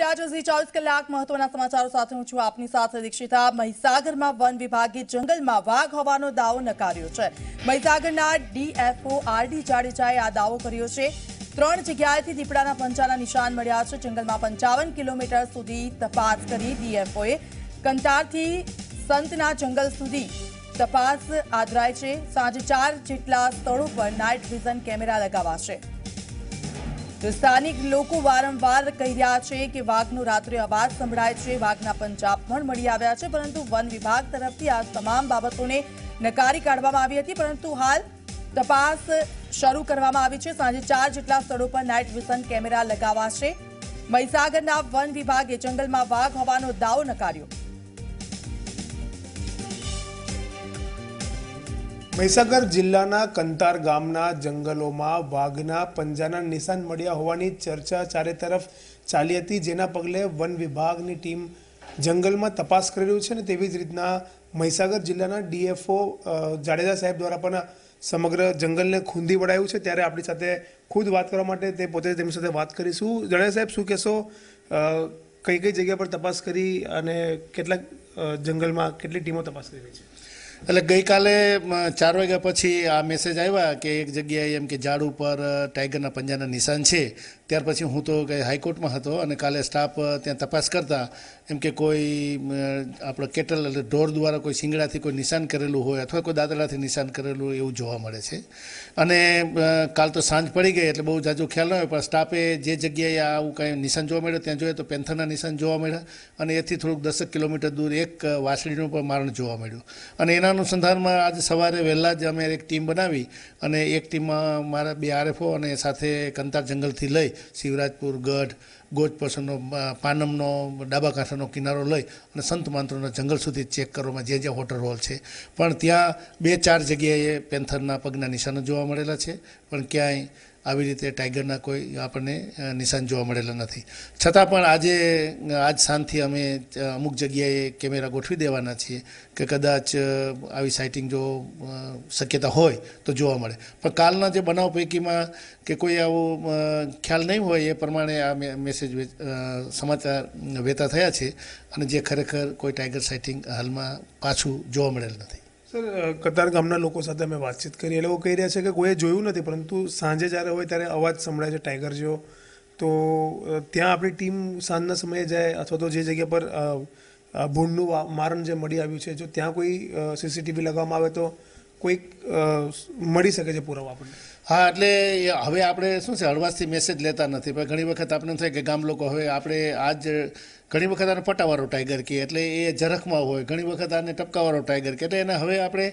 રાજ્યથી ચોવીસ કલાક મહત્વના સમાચારો સાથે છું આપની સાથે દીક્ષિતા મહીસાગરમાં વન વિભાગે જંગલમાં વાઘ હોવાનો દાવો નકાર્યો છે મહીસાગરના ડીએફઓ આરડી જાડેજાએ આ દાવો કર્યો છે ત્રણ જગ્યાએથી દીપડાના પંચાના નિશાન મળ્યા છે જંગલમાં પંચાવન કિલોમીટર સુધી તપાસ કરી ડીએફઓએ કંટારથી સંતના જંગલ સુધી તપાસ આદરાય છે સાંજે ચાર જેટલા સ્થળો પર નાઇટ વિઝન કેમેરા લગાવાશે સ્થાનિક લોકો વારંવાર કહી રહ્યા છે કે વાઘનો રાત્રે અવાજ સંભળાય છે વાઘના પંજાબ પણ મળી આવ્યા છે પરંતુ વન વિભાગ તરફથી આ તમામ બાબતોને નકારી કાઢવામાં આવી હતી પરંતુ હાલ તપાસ શરૂ કરવામાં આવી છે સાંજે ચાર જેટલા સ્થળો પર નાઇટ વિઝન કેમેરા લગાવાશે મહીસાગરના વન વિભાગે જંગલમાં વાઘ હોવાનો દાવો નકાર્યો મહીસાગર જિલ્લાના કંતાર ગામના જંગલોમાં વાઘના પંજાના નિશાન મળ્યા હોવાની ચર્ચા ચારે તરફ ચાલી હતી જેના પગલે વન વિભાગની ટીમ જંગલમાં તપાસ કરી રહ્યું છે ને તેવી જ રીતના મહીસાગર જિલ્લાના ડીએફઓ જાડેજા સાહેબ દ્વારા પણ સમગ્ર જંગલને ખૂંદી વળાયું છે ત્યારે આપણી સાથે ખુદ વાત કરવા માટે તે પોતે તેમની સાથે વાત કરીશું જાડેજા સાહેબ શું કહેશો કઈ કઈ જગ્યા પર તપાસ કરી અને કેટલાક જંગલમાં કેટલી ટીમો તપાસ કરી રહી છે એટલે ગઈકાલે ચાર વાગ્યા પછી આ મેસેજ આવ્યા કે એક જગ્યાએ એમ કે ઝાડ ઉપર ટાઈગરના પંજાના નિશાન છે ત્યાર પછી હું તો કંઈ હાઈકોર્ટમાં હતો અને કાલે સ્ટાફ ત્યાં તપાસ કરતા એમ કે કોઈ આપણે કેટલ એટલે ઢોર દ્વારા કોઈ શિંગડાથી કોઈ નિશાન કરેલું હોય અથવા કોઈ દાતરડાથી નિશાન કરેલું એવું જોવા મળે છે અને કાલ તો સાંજ પડી ગઈ એટલે બહુ જાજો ખ્યાલ ન હોય પણ સ્ટાફે જે જગ્યાએ આવું કાંઈ નિશાન જોવા મળ્યું ત્યાં જોઈએ તો પેન્થરના નિશાન જોવા મળ્યા અને એથી થોડુંક દસેક કિલોમીટર દૂર એક વાસળીનું પણ મારણ જોવા મળ્યું અને એના અનુસંધાનમાં આજે સવારે વહેલાં જ અમે એક ટીમ બનાવી અને એક ટીમમાં મારા બે આરએફઓ અને સાથે કંતાર જંગલથી લઈ શિવરાજપુર ગઢ ગોજ પાનમનો ડાબા કાંઠાનો સમુદ્રનો કિનારો લઈ અને સંત માંત્રોના જંગલ સુધી ચેક કરવામાં જે જે વોટર હોલ છે પણ ત્યાં બે ચાર જગ્યાએ પેન્થરના પગના નિશાનો જોવા મળેલા છે પણ ક્યાંય આવી રીતે ટાઈગરના કોઈ આપણને નિશાન જોવા મળેલા નથી છતાં પણ આજે આજ સાંજથી અમે અમુક જગ્યાએ કેમેરા ગોઠવી દેવાના છીએ કે કદાચ આવી સાઇટિંગ જો શક્યતા હોય તો જોવા મળે પણ કાલના જે બનાવ પૈકીમાં કે કોઈ આવો ખ્યાલ નહીં હોય એ પ્રમાણે આ મેસેજ સમાચાર વહેતા થયા છે અને જે ખરેખર કોઈ ટાઈગર સાઇટિંગ હાલમાં પાછું જોવા મળેલ નથી સર કતાર ગામના લોકો સાથે અમે વાતચીત કરી એટલે લોકો કહી રહ્યા છે કે કોઈએ જોયું નથી પરંતુ સાંજે જ્યારે હોય ત્યારે અવાજ સંભળાય છે ટાઈગર જેવો તો ત્યાં આપણી ટીમ સાંજના સમયે જાય અથવા તો જે જગ્યા પર ભૂંડનું મારણ જે મળી આવ્યું છે જો ત્યાં કોઈ સીસીટીવી લગાવવામાં આવે તો કોઈક મળી શકે છે પુરાવા આપણને હા એટલે હવે આપણે શું છે હળવાશથી મેસેજ લેતા નથી પણ ઘણી વખત આપણને થાય કે ગામ લોકો હવે આપણે આજ ઘણી વખત આને પટાવાળો ટાઈગર કહે એટલે એ જરખમાં હોય ઘણી વખત આને ટપકાવાળો ટાઈગર કહે એટલે એને હવે આપણે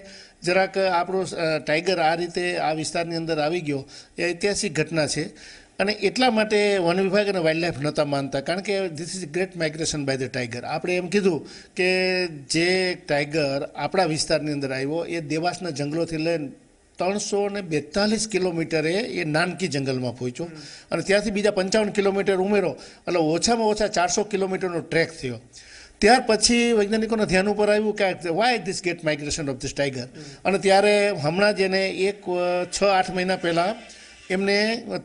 જરાક આપણો ટાઈગર આ રીતે આ વિસ્તારની અંદર આવી ગયો એ ઐતિહાસિક ઘટના છે અને એટલા માટે વન વિભાગ અને વાઇલ્ડ લાઈફ નહોતા માનતા કારણ કે this is great migration by the tiger આપણે એમ કીધું કે જે ટાઈગર આપણા વિસ્તારની અંદર આવ્યો એ દેવાસના જંગલોથી લઈને ત્રણસો ને બેતાલીસ કિલોમીટરે એ નાનકી જંગલમાં પહોંચ્યો અને ત્યાંથી બીજા પંચાવન કિલોમીટર ઉમેરો એટલે ઓછામાં ઓછા ચારસો કિલોમીટરનો ટ્રેક થયો ત્યાર પછી વૈજ્ઞાનિકોના ધ્યાન ઉપર આવ્યું કે why this great migration of this tiger અને ત્યારે હમણાં જ એને એક છ આઠ મહિના પહેલાં એમને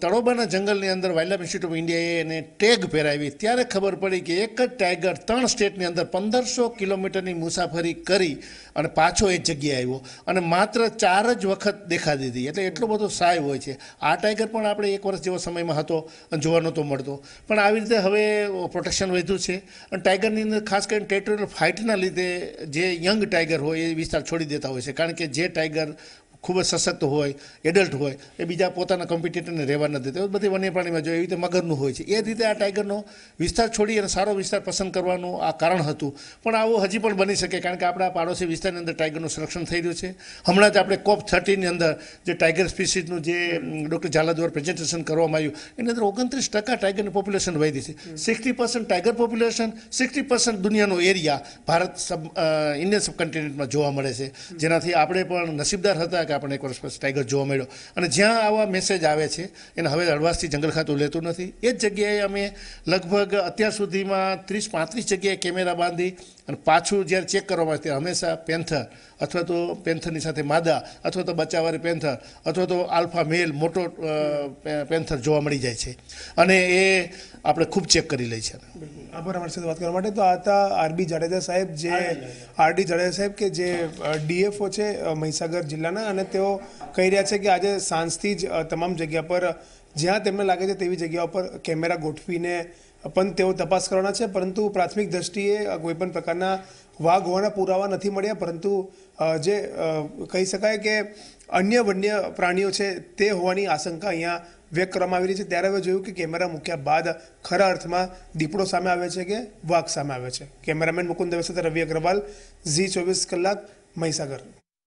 તળોબાના જંગલની અંદર વાઇલ્ડ લાઇફ ઇન્સ્ટિટ્યૂટ ઓફ ઇન્ડિયાએ એને ટેગ પહેરાવી ત્યારે ખબર પડી કે એક જ ટાઈગર ત્રણ સ્ટેટની અંદર પંદરસો કિલોમીટરની મુસાફરી કરી અને પાછો એ જગ્યાએ આવ્યો અને માત્ર ચાર જ વખત દેખા દીધી એટલે એટલો બધો સાય હોય છે આ ટાઈગર પણ આપણે એક વર્ષ જેવો સમયમાં હતો અને જોવા નહોતો મળતો પણ આવી રીતે હવે પ્રોટેક્શન વધ્યું છે અને ટાઈગરની અંદર ખાસ કરીને ટેરિટોરિયલ ફાઇટના લીધે જે યંગ ટાઈગર હોય એ વિસ્તાર છોડી દેતા હોય છે કારણ કે જે ટાઈગર ખૂબ જ સશક્ત હોય એડલ્ટ હોય એ બીજા પોતાના કોમ્પિટિટરને રહેવા નથી દેતા બધી વન્ય પ્રાણીમાં જોઈએ એવી રીતે મગરનું હોય છે એ રીતે આ ટાઈગરનો વિસ્તાર છોડી અને સારો વિસ્તાર પસંદ કરવાનું આ કારણ હતું પણ આવું હજી પણ બની શકે કારણ કે આપણા પાડોશી વિસ્તારની અંદર ટાઈગરનું સંરક્ષણ થઈ રહ્યું છે હમણાં જ આપણે કોપ થર્ટીની અંદર જે ટાઈગર સ્પીસીસનું જે ડૉક્ટર ઝાલા દ્વારા પ્રેઝન્ટેશન કરવામાં આવ્યું એની અંદર ઓગણત્રીસ ટકા ટાઈગરની પોપ્યુલેશન વધી છે sixty percent tiger population sixty percent દુનિયાનો એરિયા ભારત સબ ઇન્ડિયન સબકન્ટિનેન્ટમાં જોવા મળે છે જેનાથી આપણે પણ નસીબદાર હતા કે માટે આપણને કોરસ્પોન્સ ટાઈગર જોવા મળ્યો અને જ્યાં આવા મેસેજ આવે છે એને હવે હળવાશથી જંગલ ખાતું લેતું નથી એ જ જગ્યાએ અમે લગભગ અત્યાર સુધીમાં ત્રીસ પાંત્રીસ જગ્યાએ કેમેરા બાંધી અને પાછું જ્યારે ચેક કરવામાં આવે ત્યારે હંમેશા પેન્થર અથવા તો પેન્થરની સાથે માદા અથવા તો બચ્ચાવાળી પેન્થર અથવા તો આલ્ફા મેલ મોટો પેન્થર જોવા મળી જાય છે અને એ આપણે ખૂબ ચેક કરી લઈ છે આભાર અમારી સાથે વાત કરવા માટે તો આ હતા આરબી જાડેજા સાહેબ જે આરડી જાડેજા સાહેબ કે જે ડીએફઓ છે મહીસાગર જિલ્લાના અને તેઓ કહી રહ્યા છે કે આજે સાંજથી જ તમામ જગ્યા પર જ્યાં તેમને લાગે છે તેવી જગ્યા પર કેમેરા ગોઠવીને પણ તેઓ તપાસ કરવાના છે પરંતુ પ્રાથમિક દ્રષ્ટિએ કોઈપણ પ્રકારના વાઘ હોવાના પુરાવા નથી મળ્યા પરંતુ જે કહી શકાય કે અન્ય વન્ય પ્રાણીઓ છે તે હોવાની આશંકા અહીંયા વ્યક્ત કરવામાં આવી રહી છે ત્યારે હવે જોયું કે કેમેરા મૂક્યા બાદ ખરા અર્થમાં દીપડો સામે આવે છે કે વાઘ સામે આવે છે કેમેરામેન મુકુંદ દવે સાથે રવિ અગ્રવાલ ઝી ચોવીસ કલાક મહીસાગર